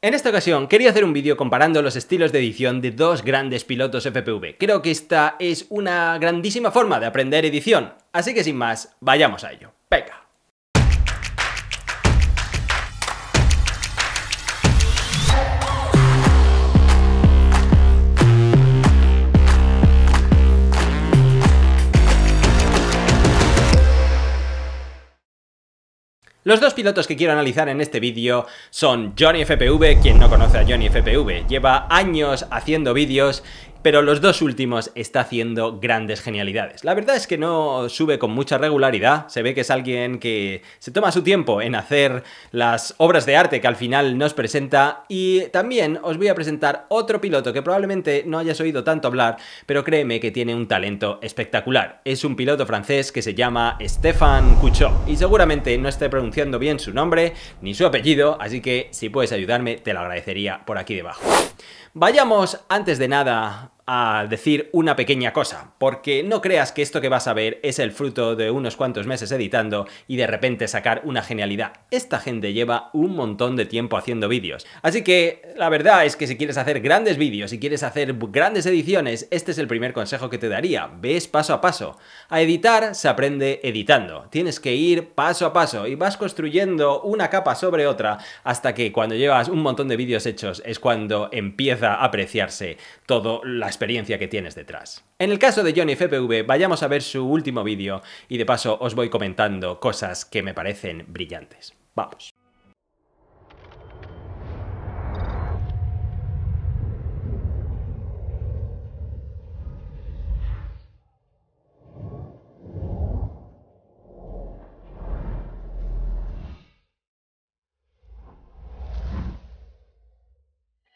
En esta ocasión quería hacer un vídeo comparando los estilos de edición de dos grandes pilotos FPV. Creo que esta es una grandísima forma de aprender edición, así que sin más, vayamos a ello. ¡Peca! Los dos pilotos que quiero analizar en este vídeo son Johnny FPV, quien no conoce a Johnny FPV, lleva años haciendo vídeos pero los dos últimos está haciendo grandes genialidades. La verdad es que no sube con mucha regularidad, se ve que es alguien que se toma su tiempo en hacer las obras de arte que al final nos presenta y también os voy a presentar otro piloto que probablemente no hayas oído tanto hablar, pero créeme que tiene un talento espectacular. Es un piloto francés que se llama Stéphane Couchot y seguramente no esté pronunciando bien su nombre ni su apellido, así que si puedes ayudarme te lo agradecería por aquí debajo. Vayamos antes de nada a decir una pequeña cosa, porque no creas que esto que vas a ver es el fruto de unos cuantos meses editando y de repente sacar una genialidad. Esta gente lleva un montón de tiempo haciendo vídeos. Así que la verdad es que si quieres hacer grandes vídeos, si quieres hacer grandes ediciones, este es el primer consejo que te daría. Ves paso a paso. A editar se aprende editando. Tienes que ir paso a paso y vas construyendo una capa sobre otra hasta que cuando llevas un montón de vídeos hechos es cuando empieza a apreciarse todo las experiencia que tienes detrás. En el caso de Johnny FPV, vayamos a ver su último vídeo y de paso os voy comentando cosas que me parecen brillantes. Vamos.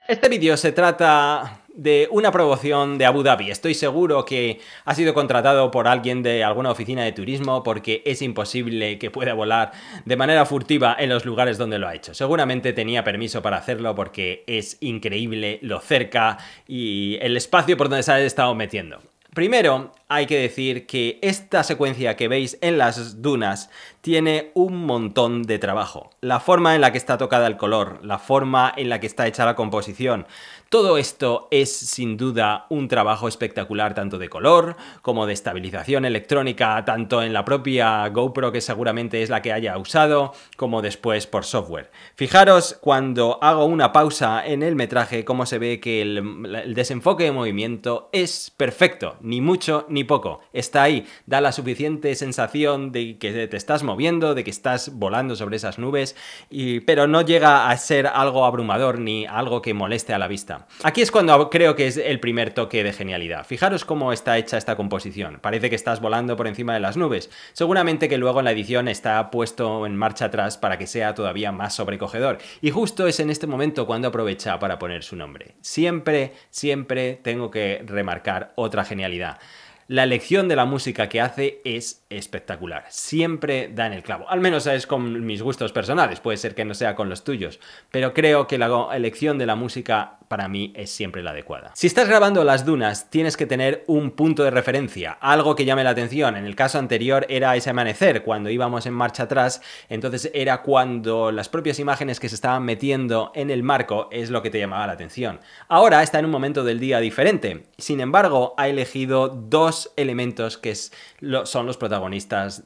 Este vídeo se trata de una promoción de Abu Dhabi. Estoy seguro que ha sido contratado por alguien de alguna oficina de turismo porque es imposible que pueda volar de manera furtiva en los lugares donde lo ha hecho. Seguramente tenía permiso para hacerlo porque es increíble lo cerca y el espacio por donde se ha estado metiendo. Primero, hay que decir que esta secuencia que veis en las dunas tiene un montón de trabajo. La forma en la que está tocada el color, la forma en la que está hecha la composición, todo esto es sin duda un trabajo espectacular tanto de color como de estabilización electrónica, tanto en la propia GoPro que seguramente es la que haya usado, como después por software. Fijaros cuando hago una pausa en el metraje cómo se ve que el, desenfoque de movimiento es perfecto, ni mucho ni poco. Está ahí, da la suficiente sensación de que te estás moviendo, de que estás volando sobre esas nubes, y... pero no llega a ser algo abrumador ni algo que moleste a la vista. Aquí es cuando creo que es el primer toque de genialidad. Fijaros cómo está hecha esta composición. Parece que estás volando por encima de las nubes. Seguramente que luego en la edición está puesto en marcha atrás para que sea todavía más sobrecogedor. Y justo es en este momento cuando aprovecha para poner su nombre. Siempre, siempre tengo que remarcar otra genialidad la elección de la música que hace es espectacular. Siempre en el clavo. Al menos es con mis gustos personales, puede ser que no sea con los tuyos, pero creo que la elección de la música para mí es siempre la adecuada. Si estás grabando las dunas, tienes que tener un punto de referencia, algo que llame la atención. En el caso anterior era ese amanecer, cuando íbamos en marcha atrás, entonces era cuando las propias imágenes que se estaban metiendo en el marco es lo que te llamaba la atención. Ahora está en un momento del día diferente. Sin embargo, ha elegido dos elementos que son los protagonistas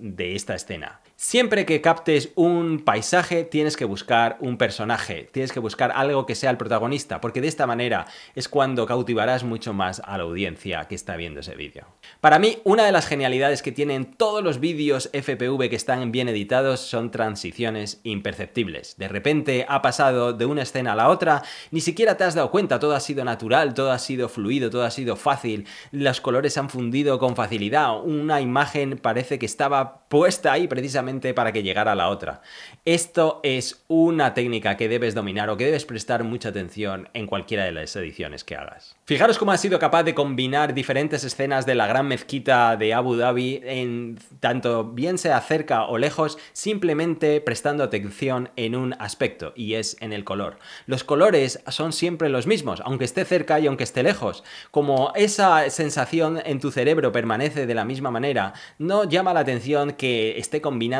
de esta escena. Siempre que captes un paisaje tienes que buscar un personaje, tienes que buscar algo que sea el protagonista, porque de esta manera es cuando cautivarás mucho más a la audiencia que está viendo ese vídeo. Para mí, una de las genialidades que tienen todos los vídeos FPV que están bien editados son transiciones imperceptibles. De repente ha pasado de una escena a la otra, ni siquiera te has dado cuenta, todo ha sido natural, todo ha sido fluido, todo ha sido fácil, los colores han fundido con facilidad, una imagen parece que estaba puesta ahí precisamente para que llegara la otra. Esto es una técnica que debes dominar o que debes prestar mucha atención en cualquiera de las ediciones que hagas. Fijaros cómo ha sido capaz de combinar diferentes escenas de la gran mezquita de Abu Dhabi en tanto bien sea cerca o lejos, simplemente prestando atención en un aspecto y es en el color. Los colores son siempre los mismos, aunque esté cerca y aunque esté lejos. Como esa sensación en tu cerebro permanece de la misma manera, no llama la atención que esté combinando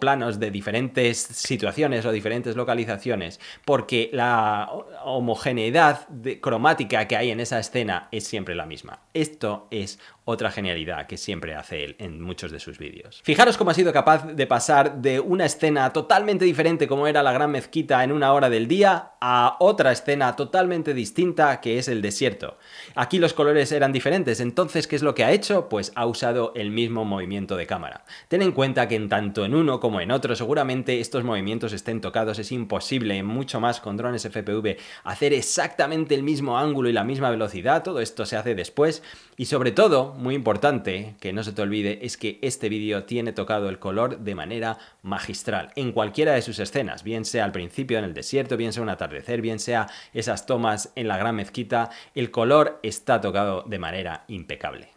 planos de diferentes situaciones o diferentes localizaciones, porque la homogeneidad de, cromática que hay en esa escena es siempre la misma. Esto es otra genialidad que siempre hace él en muchos de sus vídeos. Fijaros cómo ha sido capaz de pasar de una escena totalmente diferente como era la gran mezquita en una hora del día a otra escena totalmente distinta que es el desierto. Aquí los colores eran diferentes, entonces ¿qué es lo que ha hecho? Pues ha usado el mismo movimiento de cámara. Ten en cuenta que en tanto en uno como en otro seguramente estos movimientos estén tocados, es imposible mucho más con drones FPV hacer exactamente el mismo ángulo y la misma velocidad, todo esto se hace después y sobre todo muy importante que no se te olvide es que este vídeo tiene tocado el color de manera magistral en cualquiera de sus escenas, bien sea al principio en el desierto, bien sea un atardecer, bien sea esas tomas en la gran mezquita, el color está tocado de manera impecable.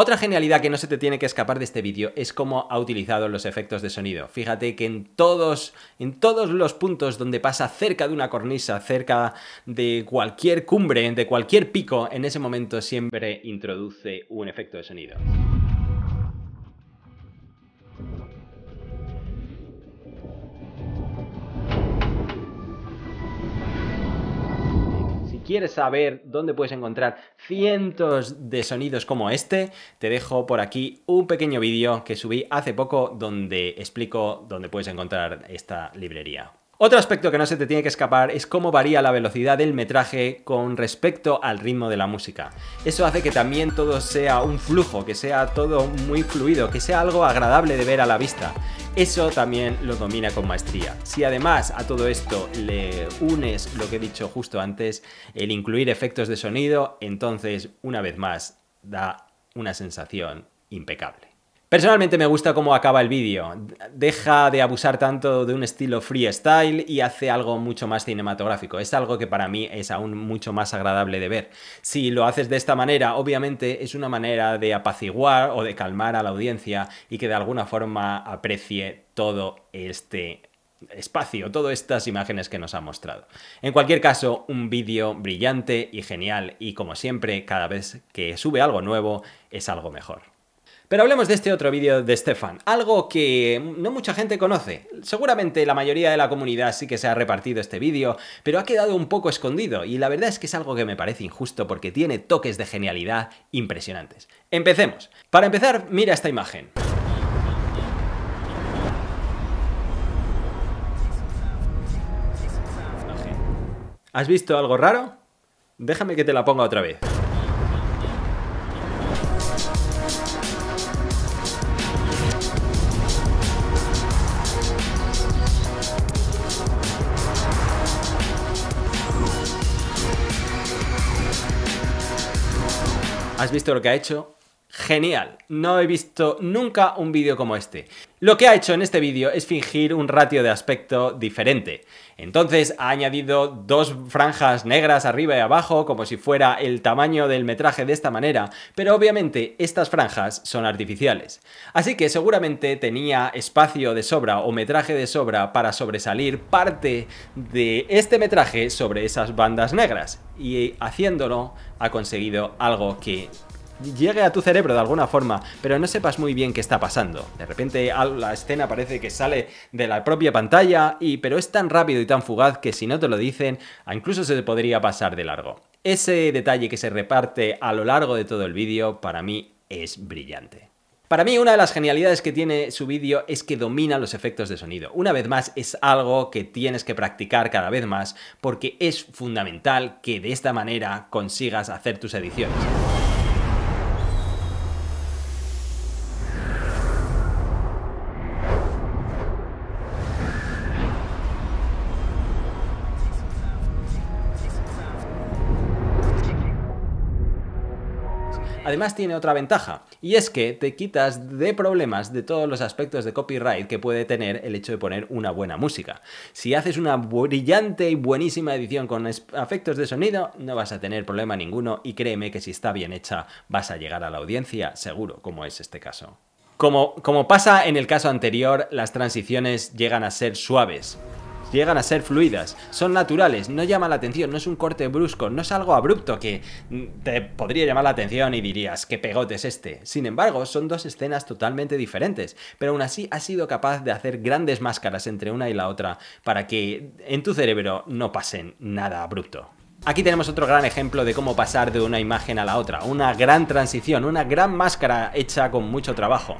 Otra genialidad que no se te tiene que escapar de este vídeo es cómo ha utilizado los efectos de sonido. Fíjate que en todos, en todos los puntos donde pasa cerca de una cornisa, cerca de cualquier cumbre, de cualquier pico, en ese momento siempre introduce un efecto de sonido. quieres saber dónde puedes encontrar cientos de sonidos como este, te dejo por aquí un pequeño vídeo que subí hace poco donde explico dónde puedes encontrar esta librería. Otro aspecto que no se te tiene que escapar es cómo varía la velocidad del metraje con respecto al ritmo de la música. Eso hace que también todo sea un flujo, que sea todo muy fluido, que sea algo agradable de ver a la vista eso también lo domina con maestría. Si además a todo esto le unes lo que he dicho justo antes, el incluir efectos de sonido, entonces una vez más da una sensación impecable. Personalmente me gusta cómo acaba el vídeo. Deja de abusar tanto de un estilo freestyle y hace algo mucho más cinematográfico. Es algo que para mí es aún mucho más agradable de ver. Si lo haces de esta manera, obviamente es una manera de apaciguar o de calmar a la audiencia y que de alguna forma aprecie todo este espacio, todas estas imágenes que nos ha mostrado. En cualquier caso, un vídeo brillante y genial y como siempre, cada vez que sube algo nuevo es algo mejor. Pero hablemos de este otro vídeo de Stefan, algo que no mucha gente conoce. Seguramente la mayoría de la comunidad sí que se ha repartido este vídeo, pero ha quedado un poco escondido y la verdad es que es algo que me parece injusto porque tiene toques de genialidad impresionantes. Empecemos. Para empezar, mira esta imagen. ¿Has visto algo raro? Déjame que te la ponga otra vez. ¿Has visto lo que ha hecho? Genial, no he visto nunca un vídeo como este. Lo que ha hecho en este vídeo es fingir un ratio de aspecto diferente. Entonces ha añadido dos franjas negras arriba y abajo como si fuera el tamaño del metraje de esta manera, pero obviamente estas franjas son artificiales. Así que seguramente tenía espacio de sobra o metraje de sobra para sobresalir parte de este metraje sobre esas bandas negras y haciéndolo ha conseguido algo que llegue a tu cerebro de alguna forma, pero no sepas muy bien qué está pasando. De repente la escena parece que sale de la propia pantalla, y, pero es tan rápido y tan fugaz que si no te lo dicen, incluso se te podría pasar de largo. Ese detalle que se reparte a lo largo de todo el vídeo para mí es brillante. Para mí una de las genialidades que tiene su vídeo es que domina los efectos de sonido. Una vez más es algo que tienes que practicar cada vez más porque es fundamental que de esta manera consigas hacer tus ediciones. Además tiene otra ventaja, y es que te quitas de problemas de todos los aspectos de copyright que puede tener el hecho de poner una buena música. Si haces una brillante y buenísima edición con efectos de sonido, no vas a tener problema ninguno y créeme que si está bien hecha vas a llegar a la audiencia, seguro, como es este caso. Como, como pasa en el caso anterior, las transiciones llegan a ser suaves llegan a ser fluidas, son naturales, no llama la atención, no es un corte brusco, no es algo abrupto que te podría llamar la atención y dirías, qué pegote es este. Sin embargo, son dos escenas totalmente diferentes, pero aún así ha sido capaz de hacer grandes máscaras entre una y la otra para que en tu cerebro no pasen nada abrupto. Aquí tenemos otro gran ejemplo de cómo pasar de una imagen a la otra, una gran transición, una gran máscara hecha con mucho trabajo.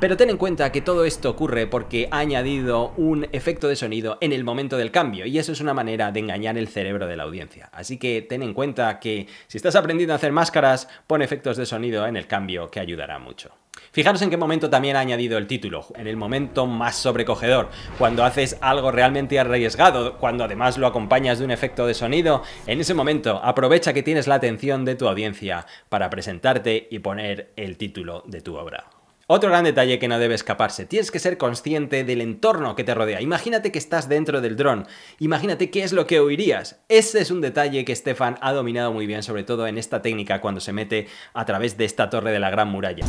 Pero ten en cuenta que todo esto ocurre porque ha añadido un efecto de sonido en el momento del cambio y eso es una manera de engañar el cerebro de la audiencia. Así que ten en cuenta que si estás aprendiendo a hacer máscaras, pon efectos de sonido en el cambio que ayudará mucho. Fijaros en qué momento también ha añadido el título, en el momento más sobrecogedor, cuando haces algo realmente arriesgado, cuando además lo acompañas de un efecto de sonido, en ese momento aprovecha que tienes la atención de tu audiencia para presentarte y poner el título de tu obra. Otro gran detalle que no debe escaparse, tienes que ser consciente del entorno que te rodea. Imagínate que estás dentro del dron, imagínate qué es lo que oirías. Ese es un detalle que Stefan ha dominado muy bien, sobre todo en esta técnica cuando se mete a través de esta torre de la Gran Muralla.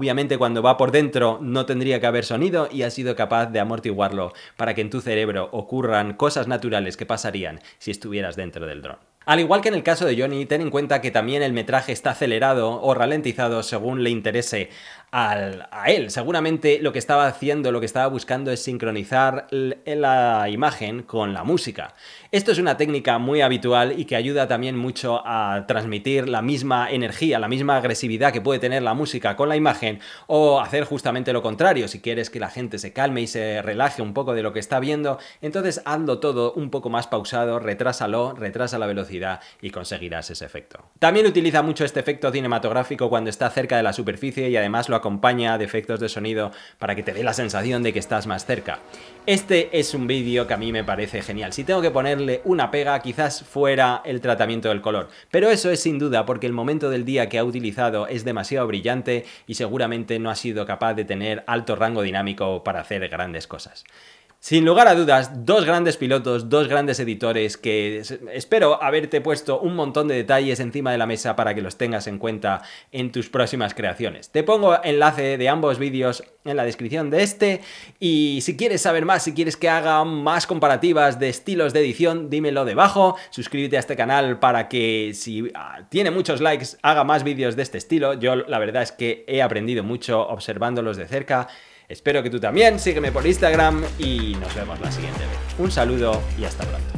Obviamente cuando va por dentro no tendría que haber sonido y ha sido capaz de amortiguarlo para que en tu cerebro ocurran cosas naturales que pasarían si estuvieras dentro del dron. Al igual que en el caso de Johnny, ten en cuenta que también el metraje está acelerado o ralentizado según le interese a él. Seguramente lo que estaba haciendo, lo que estaba buscando es sincronizar la imagen con la música. Esto es una técnica muy habitual y que ayuda también mucho a transmitir la misma energía, la misma agresividad que puede tener la música con la imagen o hacer justamente lo contrario. Si quieres que la gente se calme y se relaje un poco de lo que está viendo, entonces hazlo todo un poco más pausado, retrásalo, retrasa la velocidad y conseguirás ese efecto. También utiliza mucho este efecto cinematográfico cuando está cerca de la superficie y además lo acompaña de efectos de sonido para que te dé la sensación de que estás más cerca. Este es un vídeo que a mí me parece genial. Si tengo que ponerle una pega, quizás fuera el tratamiento del color. Pero eso es sin duda porque el momento del día que ha utilizado es demasiado brillante y seguramente no ha sido capaz de tener alto rango dinámico para hacer grandes cosas. Sin lugar a dudas, dos grandes pilotos, dos grandes editores que espero haberte puesto un montón de detalles encima de la mesa para que los tengas en cuenta en tus próximas creaciones. Te pongo enlace de ambos vídeos en la descripción de este y si quieres saber más, si quieres que haga más comparativas de estilos de edición, dímelo debajo, suscríbete a este canal para que si ah, tiene muchos likes haga más vídeos de este estilo. Yo la verdad es que he aprendido mucho observándolos de cerca. Espero que tú también. Sígueme por Instagram y nos vemos la siguiente vez. Un saludo y hasta pronto.